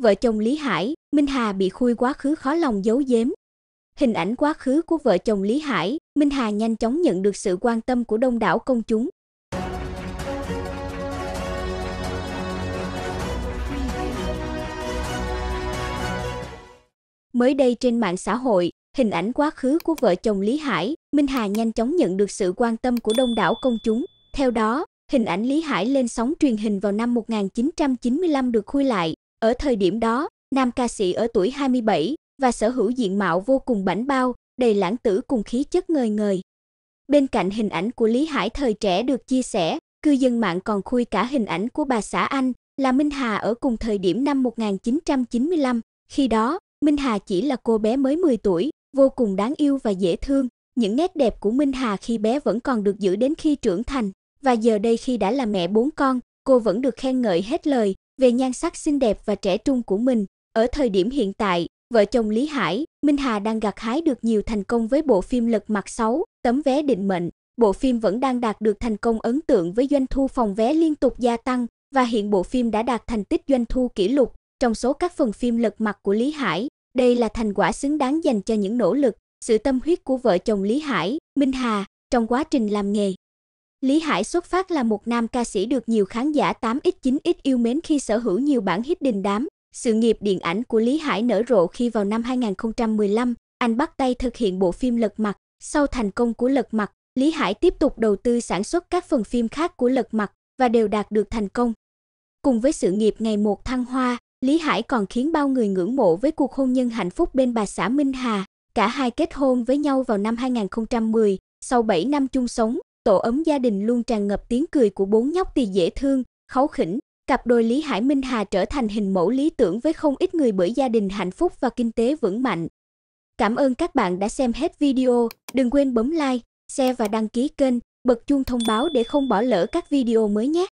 vợ chồng Lý Hải, Minh Hà bị khui quá khứ khó lòng giấu giếm. Hình ảnh quá khứ của vợ chồng Lý Hải, Minh Hà nhanh chóng nhận được sự quan tâm của đông đảo công chúng. Mới đây trên mạng xã hội, hình ảnh quá khứ của vợ chồng Lý Hải, Minh Hà nhanh chóng nhận được sự quan tâm của đông đảo công chúng. Theo đó, hình ảnh Lý Hải lên sóng truyền hình vào năm 1995 được khui lại, ở thời điểm đó, nam ca sĩ ở tuổi 27 và sở hữu diện mạo vô cùng bảnh bao, đầy lãng tử cùng khí chất ngời ngời. Bên cạnh hình ảnh của Lý Hải thời trẻ được chia sẻ, cư dân mạng còn khui cả hình ảnh của bà xã anh là Minh Hà ở cùng thời điểm năm 1995. Khi đó, Minh Hà chỉ là cô bé mới 10 tuổi, vô cùng đáng yêu và dễ thương. Những nét đẹp của Minh Hà khi bé vẫn còn được giữ đến khi trưởng thành, và giờ đây khi đã là mẹ bốn con, cô vẫn được khen ngợi hết lời, về nhan sắc xinh đẹp và trẻ trung của mình. Ở thời điểm hiện tại, vợ chồng Lý Hải, Minh Hà đang gặt hái được nhiều thành công với bộ phim Lật mặt 6, tấm vé định mệnh. Bộ phim vẫn đang đạt được thành công ấn tượng với doanh thu phòng vé liên tục gia tăng và hiện bộ phim đã đạt thành tích doanh thu kỷ lục trong số các phần phim lật mặt của Lý Hải. Đây là thành quả xứng đáng dành cho những nỗ lực, sự tâm huyết của vợ chồng Lý Hải, Minh Hà trong quá trình làm nghề. Lý Hải xuất phát là một nam ca sĩ được nhiều khán giả 8x 9x yêu mến khi sở hữu nhiều bản hit đình đám. Sự nghiệp điện ảnh của Lý Hải nở rộ khi vào năm 2015, anh bắt tay thực hiện bộ phim Lật Mặt. Sau thành công của Lật Mặt, Lý Hải tiếp tục đầu tư sản xuất các phần phim khác của Lật Mặt và đều đạt được thành công. Cùng với sự nghiệp ngày một thăng hoa, Lý Hải còn khiến bao người ngưỡng mộ với cuộc hôn nhân hạnh phúc bên bà xã Minh Hà. Cả hai kết hôn với nhau vào năm 2010, sau 7 năm chung sống, tổ ấm gia đình luôn tràn ngập tiếng cười của bốn nhóc tỳ dễ thương, kháu khỉnh, cặp đôi Lý Hải Minh Hà trở thành hình mẫu lý tưởng với không ít người bởi gia đình hạnh phúc và kinh tế vững mạnh. Cảm ơn các bạn đã xem hết video, đừng quên bấm like, share và đăng ký kênh, bật chuông thông báo để không bỏ lỡ các video mới nhé.